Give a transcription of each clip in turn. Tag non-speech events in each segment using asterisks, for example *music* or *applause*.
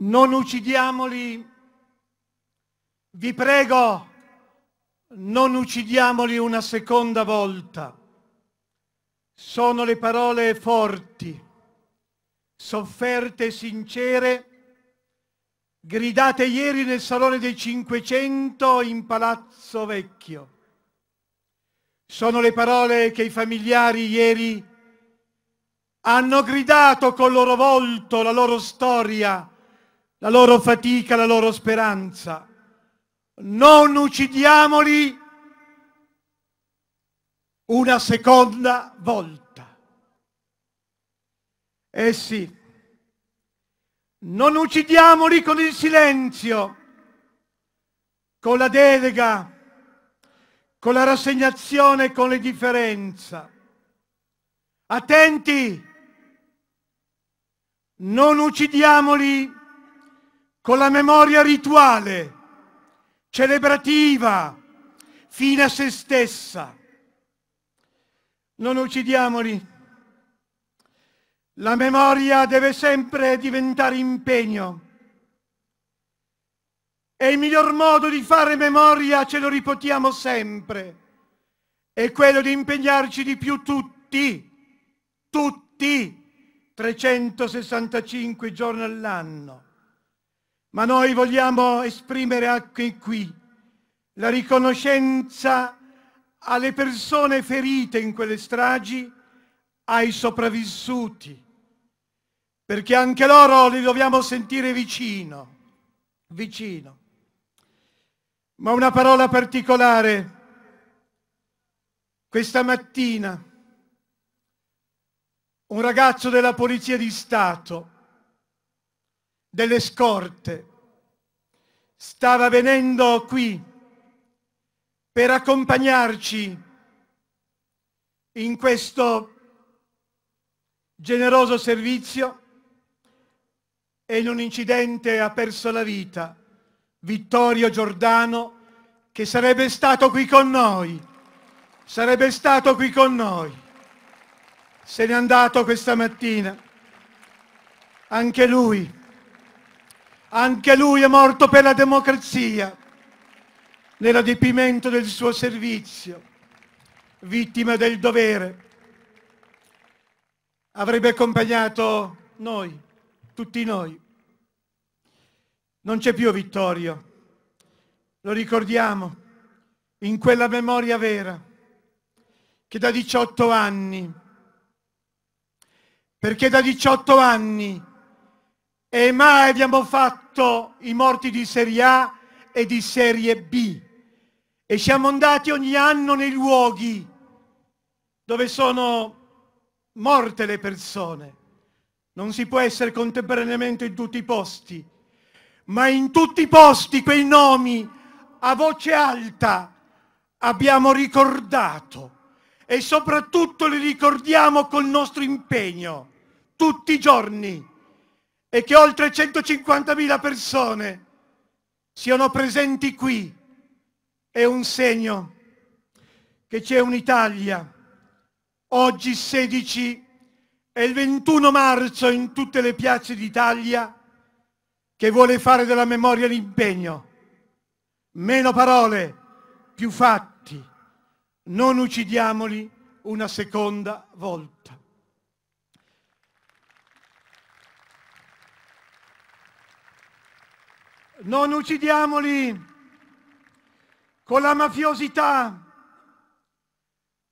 non uccidiamoli, vi prego, non uccidiamoli una seconda volta. Sono le parole forti, sofferte e sincere, gridate ieri nel Salone dei Cinquecento in Palazzo Vecchio. Sono le parole che i familiari ieri hanno gridato col loro volto, la loro storia, la loro fatica, la loro speranza. Non uccidiamoli una seconda volta. Eh sì, non uccidiamoli con il silenzio, con la delega, con la rassegnazione, con l'indifferenza. Attenti, non uccidiamoli con la memoria rituale, celebrativa, fine a se stessa. Non uccidiamoli. La memoria deve sempre diventare impegno. E il miglior modo di fare memoria, ce lo ripotiamo sempre, è quello di impegnarci di più tutti, tutti, 365 giorni all'anno ma noi vogliamo esprimere anche qui la riconoscenza alle persone ferite in quelle stragi, ai sopravvissuti, perché anche loro li dobbiamo sentire vicino, vicino. Ma una parola particolare questa mattina un ragazzo della Polizia di Stato, delle scorte, stava venendo qui per accompagnarci in questo generoso servizio e in un incidente ha perso la vita Vittorio Giordano che sarebbe stato qui con noi, sarebbe stato qui con noi. Se n'è andato questa mattina, anche lui. Anche lui è morto per la democrazia, nell'adempimento del suo servizio, vittima del dovere. Avrebbe accompagnato noi, tutti noi. Non c'è più Vittorio, lo ricordiamo, in quella memoria vera, che da 18 anni, perché da 18 anni e mai abbiamo fatto quanto i morti di Serie A e di Serie B. E siamo andati ogni anno nei luoghi dove sono morte le persone. Non si può essere contemporaneamente in tutti i posti, ma in tutti i posti quei nomi a voce alta abbiamo ricordato e soprattutto li ricordiamo col nostro impegno, tutti i giorni e che oltre 150.000 persone siano presenti qui è un segno che c'è un'Italia. Oggi 16 e il 21 marzo in tutte le piazze d'Italia che vuole fare della memoria l'impegno. Meno parole, più fatti. Non uccidiamoli una seconda volta. Non uccidiamoli con la mafiosità.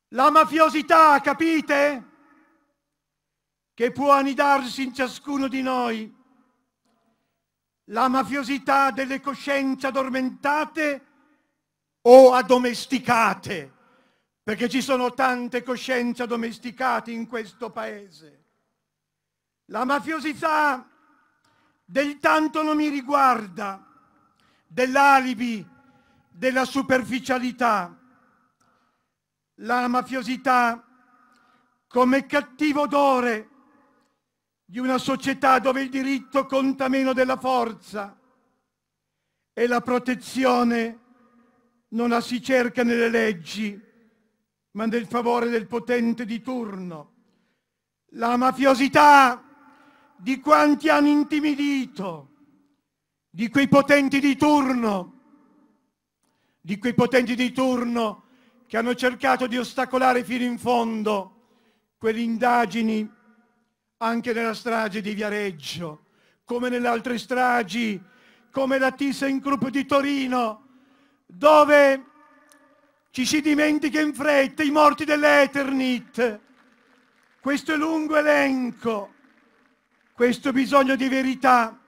La mafiosità, capite? Che può anidarsi in ciascuno di noi. La mafiosità delle coscienze addormentate o addomesticate, perché ci sono tante coscienze addomesticate in questo paese. La mafiosità del tanto non mi riguarda, dell'alibi, della superficialità. La mafiosità come cattivo odore di una società dove il diritto conta meno della forza e la protezione non la si cerca nelle leggi, ma nel favore del potente di turno. La mafiosità di quanti hanno intimidito, di quei potenti di turno, di quei potenti di turno che hanno cercato di ostacolare fino in fondo quelle indagini anche nella strage di Viareggio, come nelle altre stragi, come la ThyssenKrupp di Torino, dove ci si dimentica in fretta i morti dell'Eternit. Questo è lungo elenco questo bisogno di verità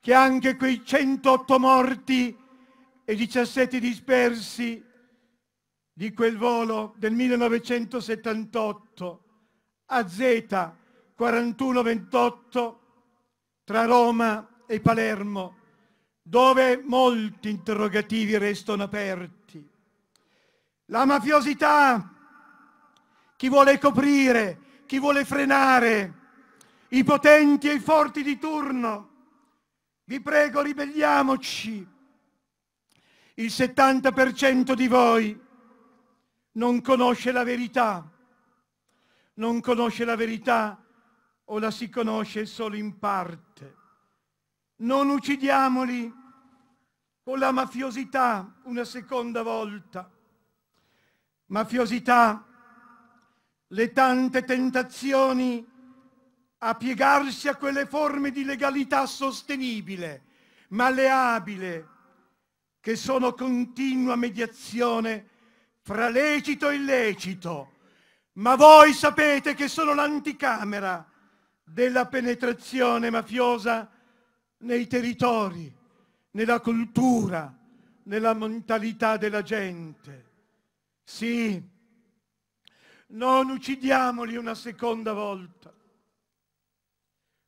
che anche quei 108 morti e 17 dispersi di quel volo del 1978 a AZ 4128 tra Roma e Palermo, dove molti interrogativi restano aperti. La mafiosità, chi vuole coprire, chi vuole frenare, i potenti e i forti di turno. Vi prego, ribelliamoci. Il 70% di voi non conosce la verità, non conosce la verità o la si conosce solo in parte. Non uccidiamoli con la mafiosità una seconda volta. Mafiosità, le tante tentazioni a piegarsi a quelle forme di legalità sostenibile, malleabile, che sono continua mediazione fra lecito e illecito. Ma voi sapete che sono l'anticamera della penetrazione mafiosa nei territori, nella cultura, nella mentalità della gente. Sì, non uccidiamoli una seconda volta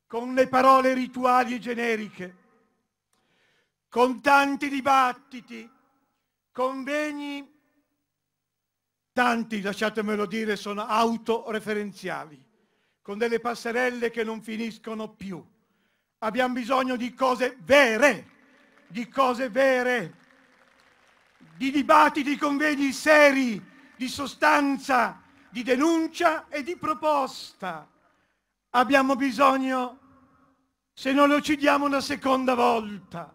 con le parole rituali e generiche, con tanti dibattiti, convegni, tanti, lasciatemelo dire, sono autoreferenziali, con delle passerelle che non finiscono più. Abbiamo bisogno di cose vere, di cose vere, di dibattiti, convegni seri, di sostanza, di denuncia e di proposta abbiamo bisogno, se non lo uccidiamo una seconda volta,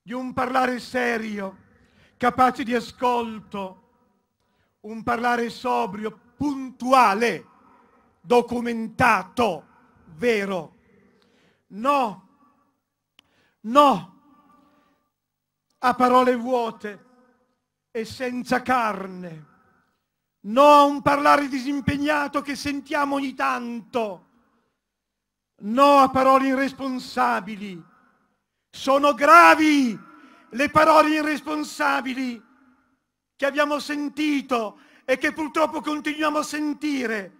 di un parlare serio, capace di ascolto, un parlare sobrio, puntuale, documentato, vero. No, no, a parole vuote e senza carne. No a un parlare disimpegnato che sentiamo ogni tanto, no a parole irresponsabili. Sono gravi le parole irresponsabili che abbiamo sentito e che purtroppo continuiamo a sentire,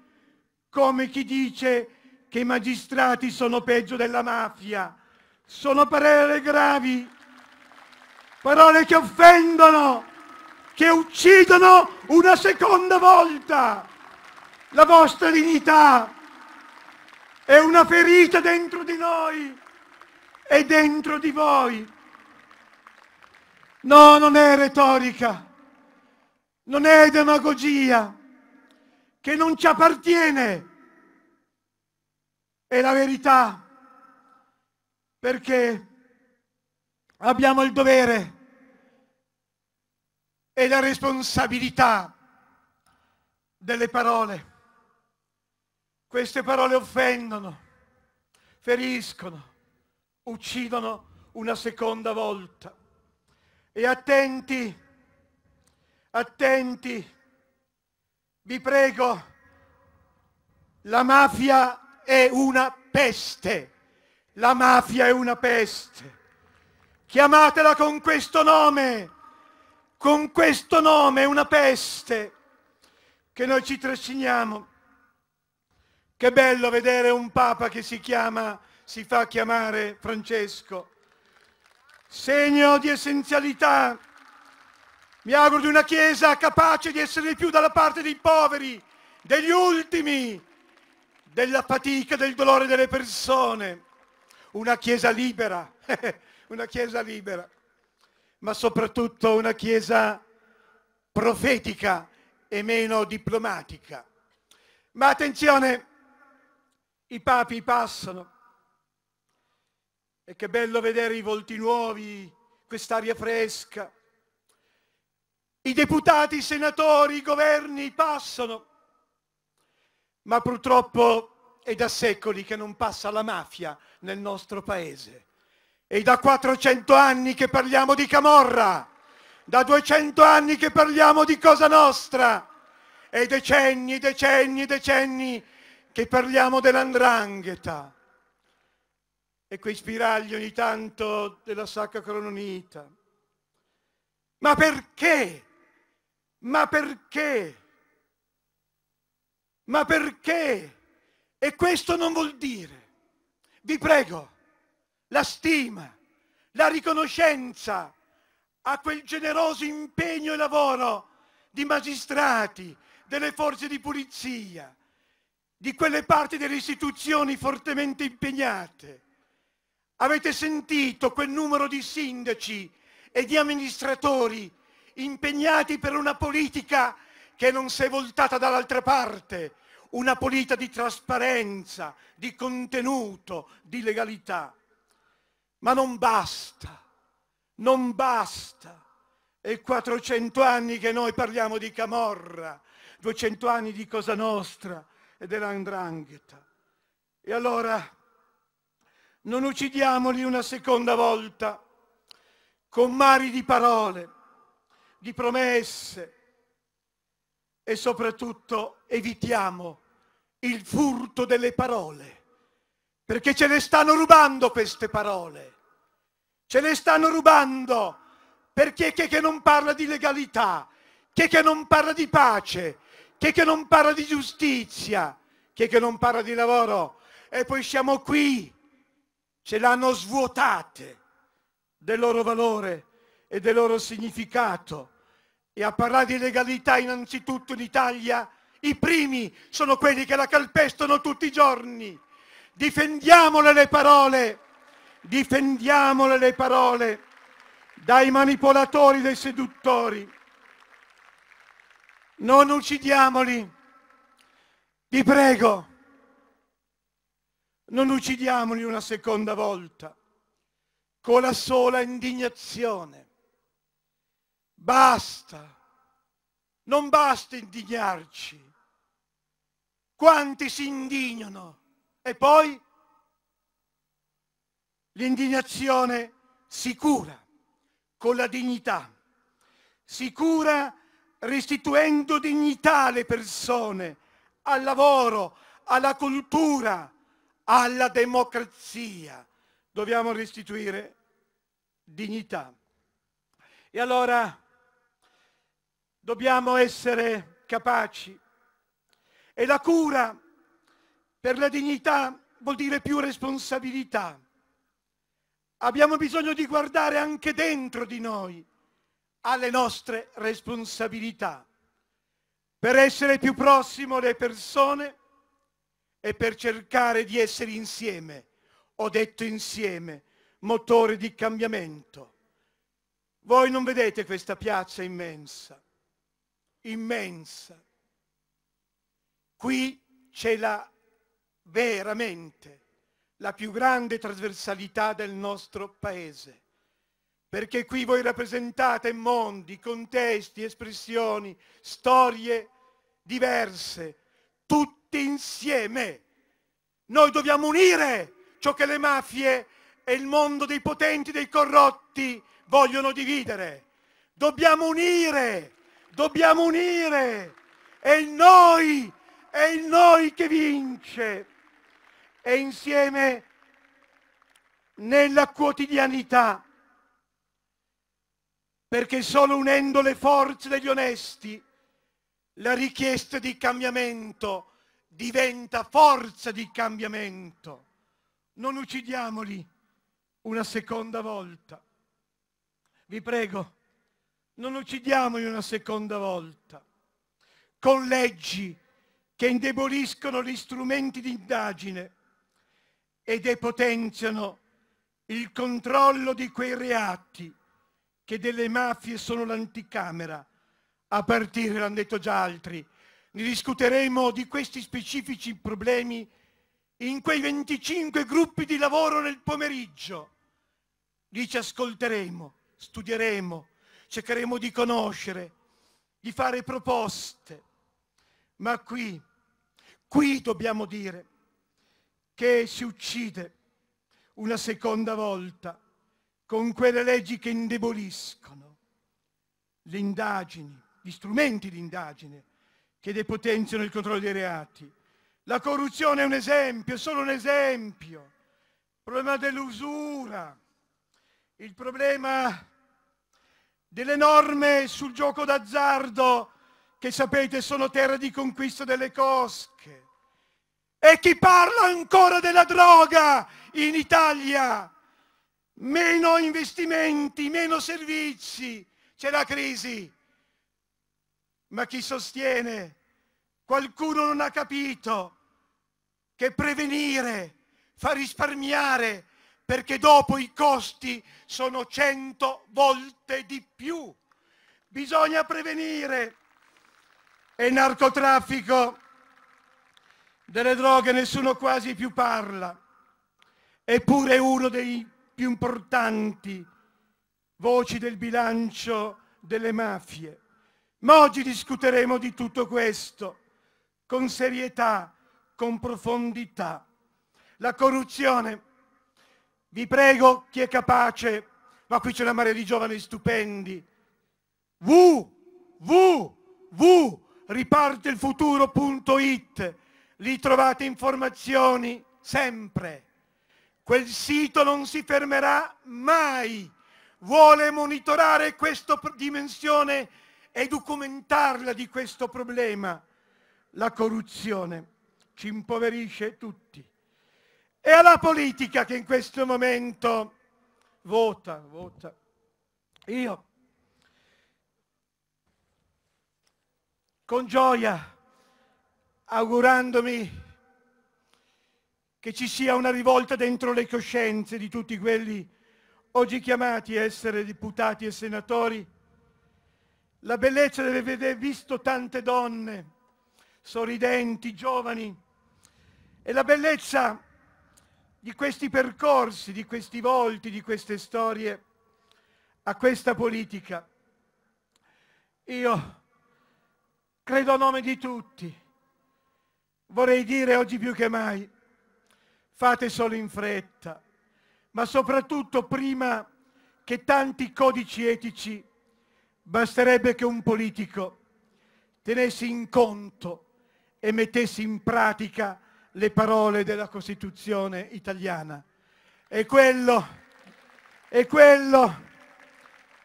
come chi dice che i magistrati sono peggio della mafia. Sono parole gravi, parole che offendono, che uccidono una seconda volta la vostra dignità, è una ferita dentro di noi e dentro di voi. No, non è retorica, non è demagogia, che non ci appartiene. È la verità, perché abbiamo il dovere e la responsabilità delle parole. Queste parole offendono, feriscono, uccidono una seconda volta. E attenti, attenti, vi prego, la mafia è una peste, la mafia è una peste. Chiamatela con questo nome, con questo nome una peste che noi ci trasciniamo che bello vedere un Papa che si chiama, si fa chiamare Francesco. Segno di essenzialità. Mi auguro di una Chiesa capace di essere più dalla parte dei poveri, degli ultimi, della fatica, del dolore delle persone. Una Chiesa libera, *laughs* una Chiesa libera, ma soprattutto una Chiesa profetica e meno diplomatica. Ma attenzione, i papi passano e che bello vedere i volti nuovi, quest'aria fresca. I deputati, i senatori, i governi passano, ma purtroppo è da secoli che non passa la mafia nel nostro paese. È da 400 anni che parliamo di Camorra, da 200 anni che parliamo di Cosa Nostra, e decenni, decenni, decenni che parliamo dell'andrangheta e quei spiragli ogni tanto della sacca crononita. Ma perché? Ma perché? Ma perché? E questo non vuol dire, vi prego, la stima, la riconoscenza a quel generoso impegno e lavoro di magistrati, delle forze di pulizia, di quelle parti delle istituzioni fortemente impegnate. Avete sentito quel numero di sindaci e di amministratori impegnati per una politica che non si è voltata dall'altra parte, una politica di trasparenza, di contenuto, di legalità. Ma non basta, non basta. È 400 anni che noi parliamo di Camorra, 200 anni di Cosa Nostra, e dell'andrangheta. E allora non uccidiamoli una seconda volta con mari di parole, di promesse e soprattutto evitiamo il furto delle parole, perché ce le stanno rubando queste parole, ce le stanno rubando perché chi che non parla di legalità, chi che non parla di pace, chi è che non parla di giustizia, chi è che non parla di lavoro e poi siamo qui, ce l'hanno svuotate del loro valore e del loro significato. E a parlare di legalità innanzitutto in Italia i primi sono quelli che la calpestano tutti i giorni. Difendiamole le parole, difendiamole le parole dai manipolatori, dai seduttori. Non uccidiamoli. Vi prego, non uccidiamoli una seconda volta con la sola indignazione. Basta. Non basta indignarci. Quanti si indignano e poi l'indignazione sicura con la dignità, sicura restituendo dignità alle persone, al lavoro, alla cultura, alla democrazia. Dobbiamo restituire dignità. E allora dobbiamo essere capaci. E la cura per la dignità vuol dire più responsabilità. Abbiamo bisogno di guardare anche dentro di noi alle nostre responsabilità per essere più prossimo alle persone e per cercare di essere insieme, ho detto insieme, motore di cambiamento. Voi non vedete questa piazza immensa, immensa. Qui c'è la veramente la più grande trasversalità del nostro paese perché qui voi rappresentate mondi, contesti, espressioni, storie diverse, tutti insieme. Noi dobbiamo unire ciò che le mafie e il mondo dei potenti, dei corrotti vogliono dividere. Dobbiamo unire, dobbiamo unire. È il noi, è il noi che vince. E insieme nella quotidianità perché solo unendo le forze degli onesti la richiesta di cambiamento diventa forza di cambiamento. Non uccidiamoli una seconda volta. Vi prego, non uccidiamoli una seconda volta. Con leggi che indeboliscono gli strumenti di indagine e depotenziano il controllo di quei reati che delle mafie sono l'anticamera. A partire, l'hanno detto già altri, ne discuteremo di questi specifici problemi in quei 25 gruppi di lavoro nel pomeriggio. Lì ci ascolteremo, studieremo, cercheremo di conoscere, di fare proposte. Ma qui, qui dobbiamo dire che si uccide una seconda volta con quelle leggi che indeboliscono le indagini, gli strumenti di indagine che depotenziano il controllo dei reati. La corruzione è un esempio, è solo un esempio. Il problema dell'usura, il problema delle norme sul gioco d'azzardo che sapete sono terra di conquista delle cosche. E chi parla ancora della droga in Italia? meno investimenti, meno servizi, c'è la crisi. Ma chi sostiene? Qualcuno non ha capito che prevenire fa risparmiare perché dopo i costi sono cento volte di più. Bisogna prevenire. E narcotraffico delle droghe nessuno quasi più parla. Eppure uno dei più importanti voci del bilancio delle mafie. Ma oggi discuteremo di tutto questo con serietà, con profondità. La corruzione, vi prego chi è capace, ma qui c'è una marea di giovani stupendi. Vu, vu, vu, ripartelfuturo.it, lì trovate informazioni sempre. Quel sito non si fermerà mai. Vuole monitorare questa dimensione e documentarla di questo problema. La corruzione ci impoverisce tutti. E alla politica che in questo momento vota, vota. Io con gioia, augurandomi che ci sia una rivolta dentro le coscienze di tutti quelli oggi chiamati a essere deputati e senatori. La bellezza deve aver visto tante donne, sorridenti, giovani, e la bellezza di questi percorsi, di questi volti, di queste storie, a questa politica. Io credo a nome di tutti, vorrei dire oggi più che mai, fate solo in fretta, ma soprattutto prima che tanti codici etici, basterebbe che un politico tenesse in conto e mettesse in pratica le parole della Costituzione italiana. È quello, è quello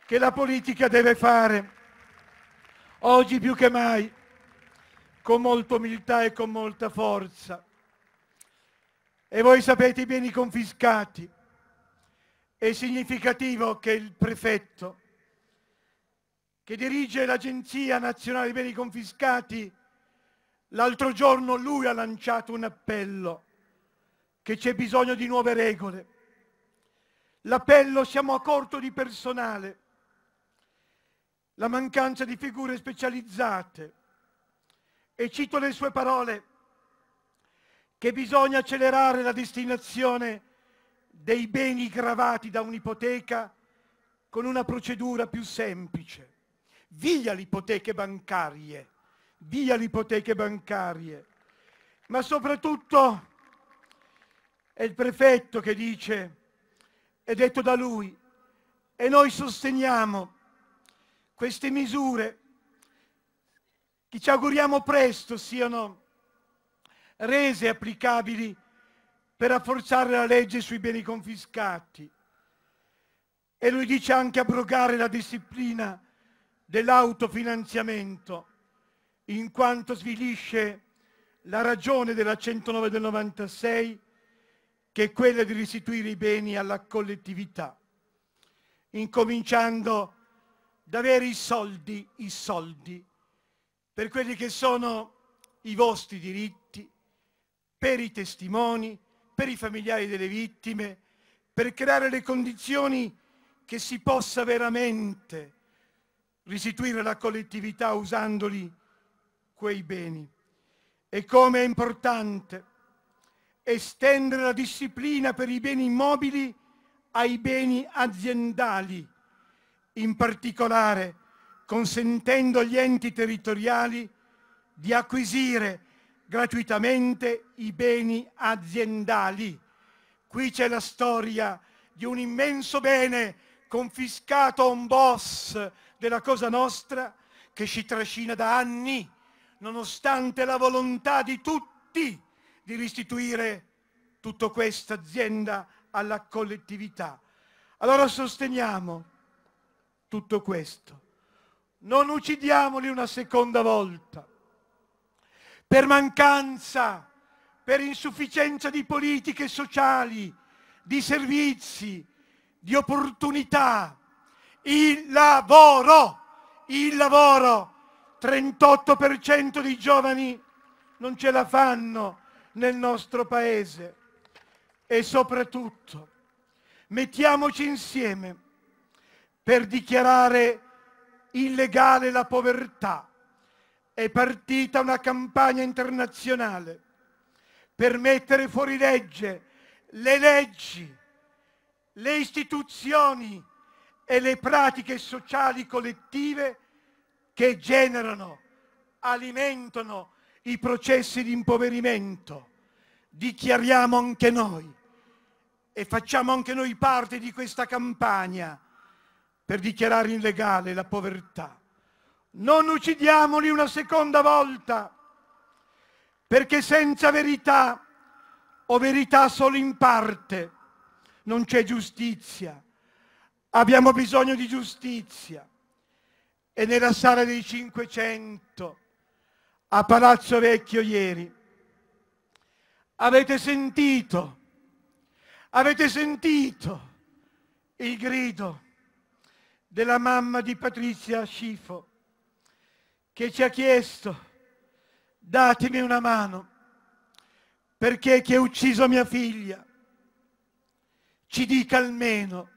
che la politica deve fare oggi più che mai, con molta umiltà e con molta forza. E voi sapete i beni confiscati. È significativo che il prefetto, che dirige l'Agenzia Nazionale dei Beni Confiscati, l'altro giorno lui ha lanciato un appello che c'è bisogno di nuove regole. L'appello siamo a corto di personale, la mancanza di figure specializzate. E cito le sue parole, che bisogna accelerare la destinazione dei beni gravati da un'ipoteca con una procedura più semplice. Via le ipoteche bancarie, via le ipoteche bancarie. Ma soprattutto è il prefetto che dice, è detto da lui, e noi sosteniamo queste misure che ci auguriamo presto siano rese applicabili per rafforzare la legge sui beni confiscati. E lui dice anche abrogare la disciplina dell'autofinanziamento, in quanto svilisce la ragione della 109 del 96, che è quella di restituire i beni alla collettività, incominciando ad avere i soldi, i soldi, per quelli che sono i vostri diritti, per i testimoni, per i familiari delle vittime, per creare le condizioni che si possa veramente restituire la collettività usandoli quei beni. E come è importante estendere la disciplina per i beni immobili ai beni aziendali, in particolare consentendo agli enti territoriali di acquisire gratuitamente i beni aziendali. Qui c'è la storia di un immenso bene confiscato a un boss della Cosa Nostra che ci trascina da anni, nonostante la volontà di tutti di restituire tutta questa azienda alla collettività. Allora sosteniamo tutto questo. Non uccidiamoli una seconda volta per mancanza, per insufficienza di politiche sociali, di servizi, di opportunità. Il lavoro, il lavoro. 38% dei giovani non ce la fanno nel nostro paese. E soprattutto, mettiamoci insieme per dichiarare illegale la povertà è partita una campagna internazionale per mettere fuori legge le leggi, le istituzioni e le pratiche sociali collettive che generano, alimentano i processi di impoverimento. Dichiariamo anche noi e facciamo anche noi parte di questa campagna per dichiarare illegale la povertà. Non uccidiamoli una seconda volta, perché senza verità o verità solo in parte non c'è giustizia. Abbiamo bisogno di giustizia. E nella sala dei 500 a Palazzo Vecchio ieri avete sentito, avete sentito il grido della mamma di Patrizia Scifo che ci ha chiesto, datemi una mano, perché chi ha ucciso mia figlia ci dica almeno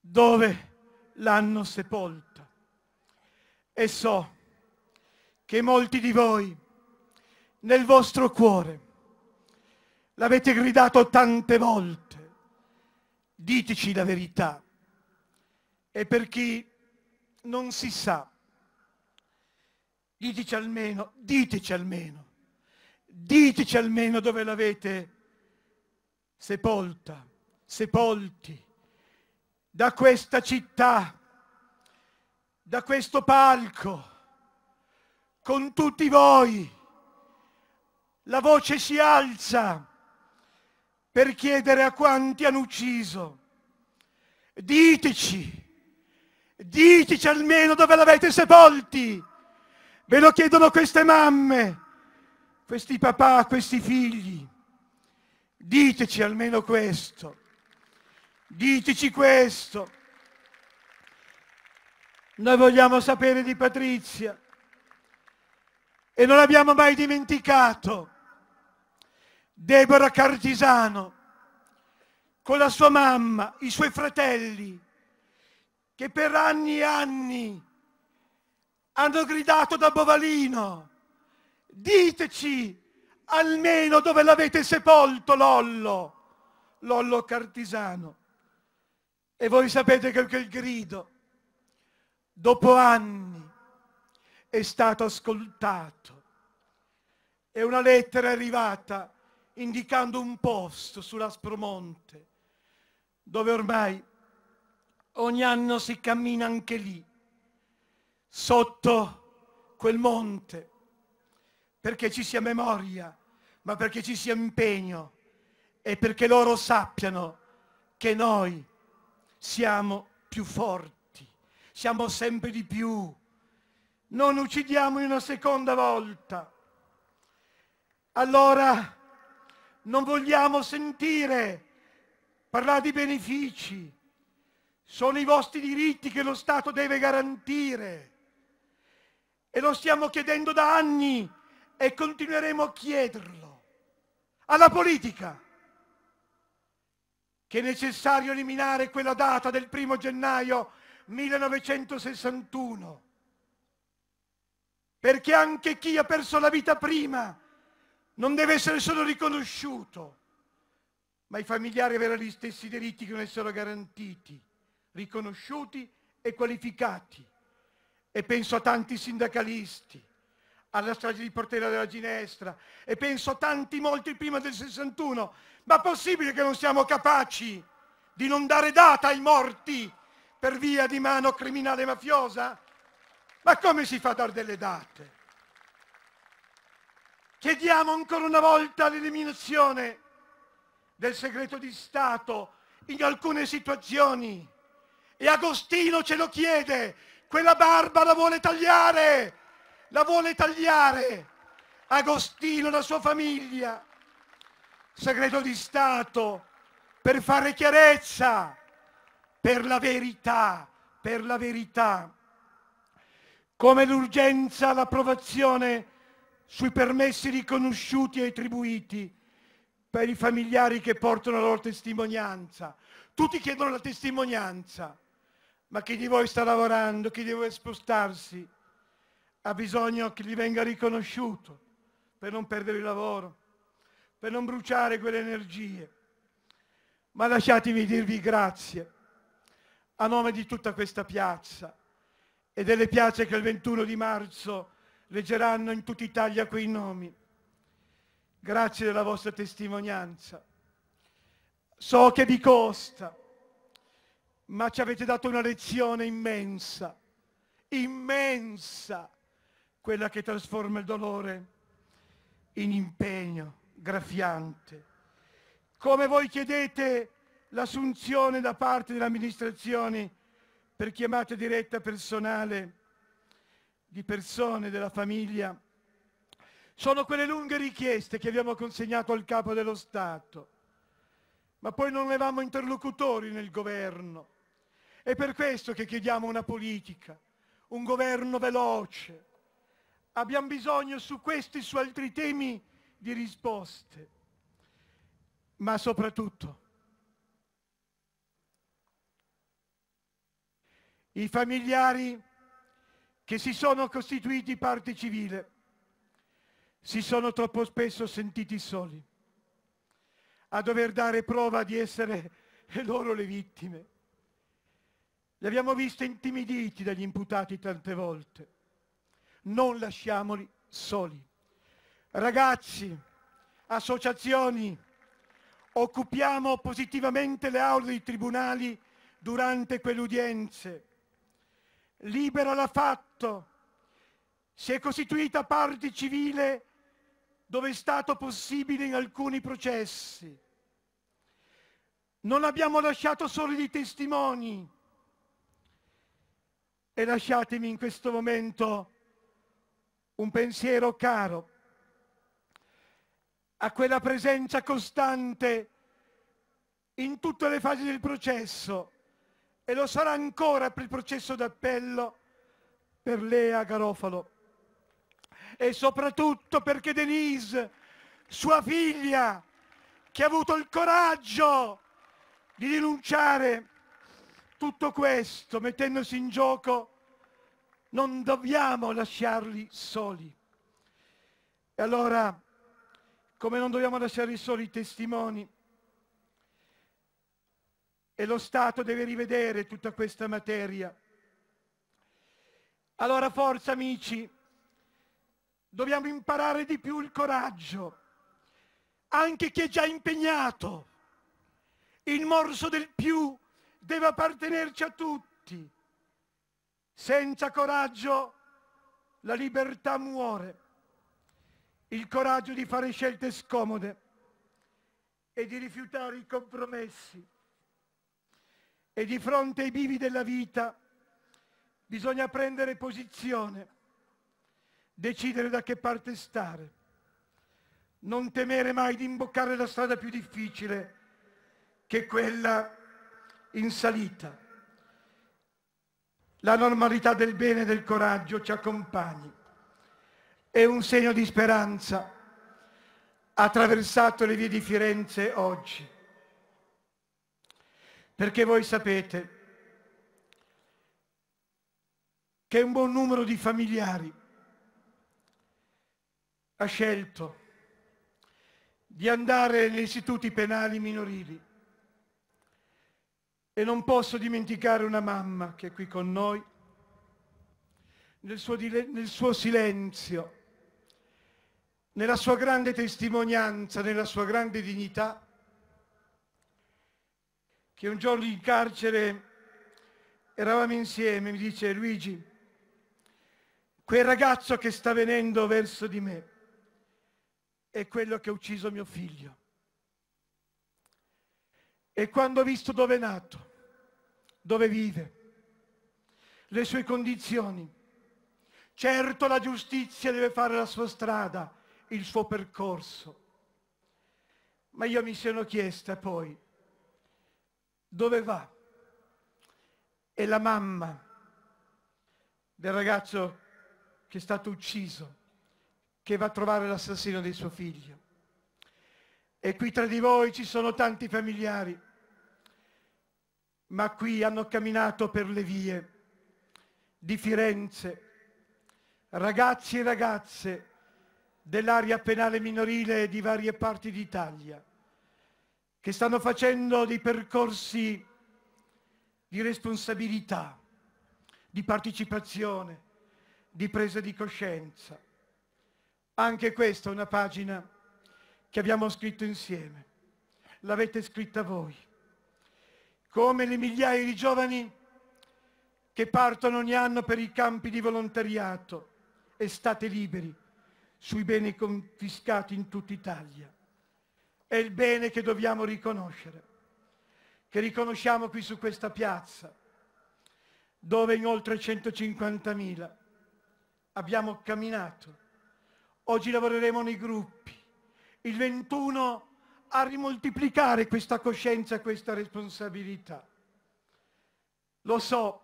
dove l'hanno sepolta. E so che molti di voi nel vostro cuore l'avete gridato tante volte, diteci la verità. E per chi non si sa, Diteci almeno, diteci almeno, diteci almeno dove l'avete sepolta, sepolti, da questa città, da questo palco, con tutti voi. La voce si alza per chiedere a quanti hanno ucciso. Diteci, diteci almeno dove l'avete sepolti Ve lo chiedono queste mamme, questi papà, questi figli. Diteci almeno questo. Diteci questo. Noi vogliamo sapere di Patrizia e non abbiamo mai dimenticato Deborah Cartisano con la sua mamma, i suoi fratelli, che per anni e anni hanno gridato da Bovalino. Diteci almeno dove l'avete sepolto Lollo, Lollo Cartisano. E voi sapete che quel grido, dopo anni, è stato ascoltato. E una lettera è arrivata indicando un posto sull'Aspromonte, dove ormai ogni anno si cammina anche lì sotto quel monte, perché ci sia memoria, ma perché ci sia impegno e perché loro sappiano che noi siamo più forti, siamo sempre di più. Non uccidiamo una seconda volta. Allora non vogliamo sentire parlare di benefici. Sono i vostri diritti che lo Stato deve garantire e lo stiamo chiedendo da anni e continueremo a chiederlo. Alla politica che è necessario eliminare quella data del primo gennaio 1961, perché anche chi ha perso la vita prima non deve essere solo riconosciuto, ma i familiari avranno gli stessi diritti che non essero garantiti, riconosciuti e qualificati. E penso a tanti sindacalisti, alla strage di Portella della Ginestra, e penso a tanti molti prima del 61. Ma possibile che non siamo capaci di non dare data ai morti per via di mano criminale mafiosa? Ma come si fa a dare delle date? Chiediamo ancora una volta l'eliminazione del segreto di Stato in alcune situazioni. E Agostino ce lo chiede, quella barba la vuole tagliare! La vuole tagliare! Agostino, la sua famiglia, segreto di Stato, per fare chiarezza, per la verità, per la verità. Come l'urgenza l'approvazione sui permessi riconosciuti e attribuiti per i familiari che portano la loro testimonianza. Tutti chiedono la testimonianza ma chi di voi sta lavorando, chi deve spostarsi, ha bisogno che gli venga riconosciuto per non perdere il lavoro, per non bruciare quelle energie. Ma lasciatemi dirvi grazie a nome di tutta questa piazza e delle piazze che il 21 di marzo leggeranno in tutta Italia quei nomi. Grazie della vostra testimonianza. So che vi costa ma ci avete dato una lezione immensa, immensa, quella che trasforma il dolore in impegno graffiante. Come voi chiedete l'assunzione da parte delle amministrazioni per chiamata diretta personale di persone della famiglia, sono quelle lunghe richieste che abbiamo consegnato al capo dello Stato, ma poi non avevamo interlocutori nel governo è per questo che chiediamo una politica, un governo veloce. Abbiamo bisogno su questi e su altri temi di risposte, ma soprattutto i familiari che si sono costituiti parte civile si sono troppo spesso sentiti soli, a dover dare prova di essere *laughs* loro le vittime. Li abbiamo visti intimiditi dagli imputati tante volte. Non lasciamoli soli. Ragazzi, associazioni, occupiamo positivamente le aule dei tribunali durante quelle udienze. Libera l'ha fatto. Si è costituita parte civile dove è stato possibile in alcuni processi. Non abbiamo lasciato soli i testimoni e lasciatemi in questo momento un pensiero caro a quella presenza costante in tutte le fasi del processo e lo sarà ancora per il processo d'appello per Lea Garofalo e soprattutto perché Denise, sua figlia, che ha avuto il coraggio di denunciare tutto questo mettendosi in gioco, non dobbiamo lasciarli soli. E allora, come non dobbiamo lasciarli soli i testimoni, e lo Stato deve rivedere tutta questa materia. Allora forza amici, dobbiamo imparare di più il coraggio, anche chi è già impegnato. Il morso del più deve appartenerci a tutti. Senza coraggio la libertà muore. Il coraggio di fare scelte scomode e di rifiutare i compromessi. E di fronte ai bivi della vita bisogna prendere posizione, decidere da che parte stare, non temere mai di imboccare la strada più difficile che è quella in salita. La normalità del bene e del coraggio ci accompagni. È un segno di speranza attraversato le vie di Firenze oggi. Perché voi sapete che un buon numero di familiari ha scelto di andare negli istituti penali minorili e non posso dimenticare una mamma che è qui con noi, nel suo, nel suo silenzio, nella sua grande testimonianza, nella sua grande dignità, che un giorno in carcere eravamo insieme, mi dice Luigi, quel ragazzo che sta venendo verso di me è quello che ha ucciso mio figlio. E quando ho visto dove è nato, dove vive, le sue condizioni, certo la giustizia deve fare la sua strada, il suo percorso. Ma io mi sono chiesta poi, dove va? E la mamma del ragazzo che è stato ucciso, che va a trovare l'assassino di suo figlio e qui tra di voi ci sono tanti familiari, ma qui hanno camminato per le vie di Firenze, ragazzi e ragazze dell'area penale minorile di varie parti d'Italia, che stanno facendo dei percorsi di responsabilità, di partecipazione, di presa di coscienza. Anche questa è una pagina che abbiamo scritto insieme. L'avete scritta voi. Come le migliaia di giovani che partono ogni anno per i campi di volontariato e state liberi sui beni confiscati in tutta Italia. È il bene che dobbiamo riconoscere, che riconosciamo qui su questa piazza, dove in oltre 150.000 abbiamo camminato. Oggi lavoreremo nei gruppi, il 21 a rimoltiplicare questa coscienza, questa responsabilità. Lo so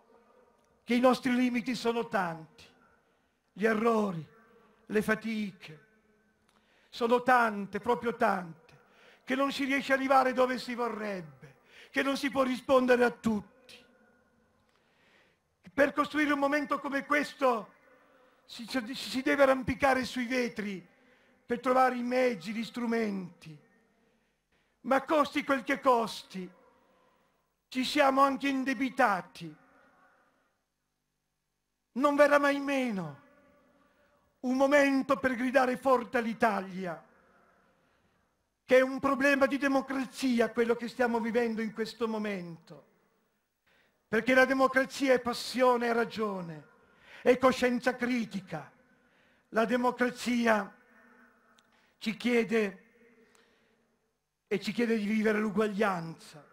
che i nostri limiti sono tanti, gli errori, le fatiche, sono tante, proprio tante, che non si riesce ad arrivare dove si vorrebbe, che non si può rispondere a tutti. Per costruire un momento come questo si, si deve arrampicare sui vetri per trovare i mezzi, gli strumenti. Ma costi quel che costi, ci siamo anche indebitati. Non verrà mai meno un momento per gridare forte all'Italia, che è un problema di democrazia quello che stiamo vivendo in questo momento, perché la democrazia è passione e ragione, è coscienza critica. La democrazia ci chiede e ci chiede di vivere l'uguaglianza.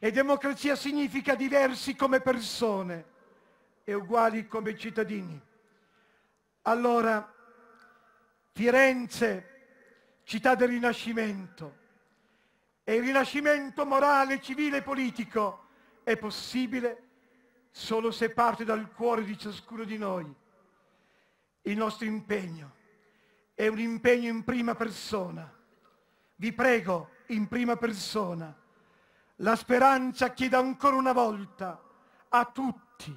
E democrazia significa diversi come persone e uguali come cittadini. Allora, Firenze, città del Rinascimento, e il Rinascimento morale, civile e politico è possibile solo se parte dal cuore di ciascuno di noi. Il nostro impegno è un impegno in prima persona. Vi prego, in prima persona, la speranza chiede ancora una volta a tutti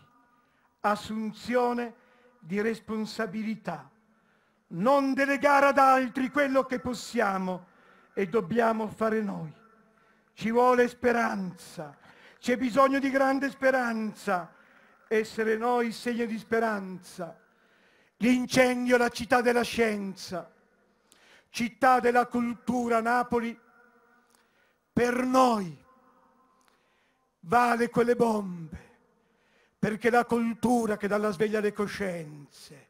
assunzione di responsabilità, non delegare ad altri quello che possiamo e dobbiamo fare noi. Ci vuole speranza, c'è bisogno di grande speranza, essere noi segno di speranza L'incendio alla città della scienza, città della cultura Napoli, per noi vale quelle bombe, perché la cultura che dà la sveglia alle coscienze,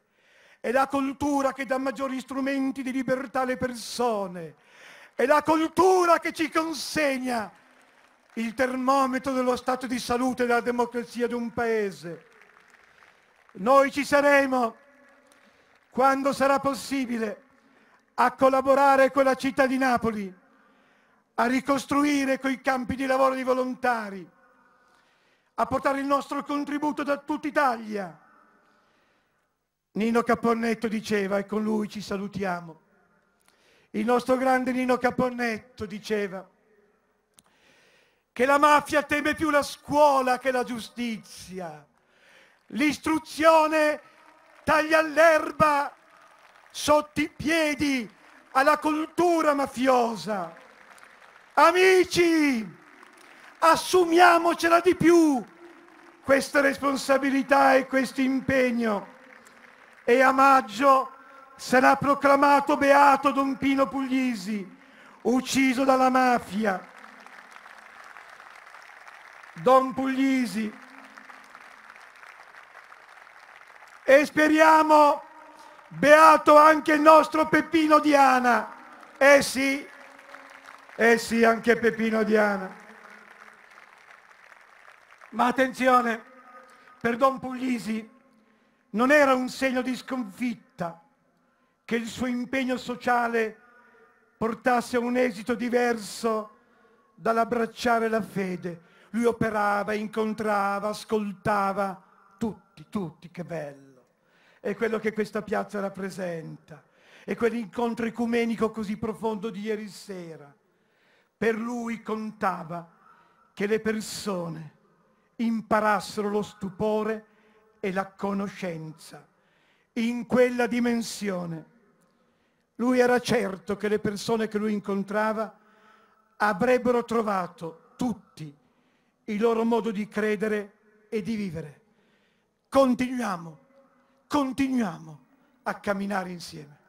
è la cultura che dà maggiori strumenti di libertà alle persone, è la cultura che ci consegna il termometro dello stato di salute e della democrazia di un paese. Noi ci saremo quando sarà possibile, a collaborare con la città di Napoli, a ricostruire quei campi di lavoro di volontari, a portare il nostro contributo da tutta Italia. Nino Caponnetto diceva, e con lui ci salutiamo, il nostro grande Nino Caponnetto diceva che la mafia teme più la scuola che la giustizia. L'istruzione taglia l'erba sotto i piedi alla cultura mafiosa. Amici, assumiamocela di più questa responsabilità e questo impegno. E a maggio sarà proclamato beato Don Pino Puglisi, ucciso dalla mafia. Don Puglisi E speriamo, beato anche il nostro Peppino Diana. Eh sì, eh sì, anche Peppino Diana. Ma attenzione, per Don Puglisi non era un segno di sconfitta che il suo impegno sociale portasse a un esito diverso dall'abbracciare la fede. Lui operava, incontrava, ascoltava tutti, tutti, che bello è quello che questa piazza rappresenta, è quell'incontro ecumenico così profondo di ieri sera. Per lui contava che le persone imparassero lo stupore e la conoscenza in quella dimensione. Lui era certo che le persone che lui incontrava avrebbero trovato tutti il loro modo di credere e di vivere. Continuiamo continuiamo a camminare insieme.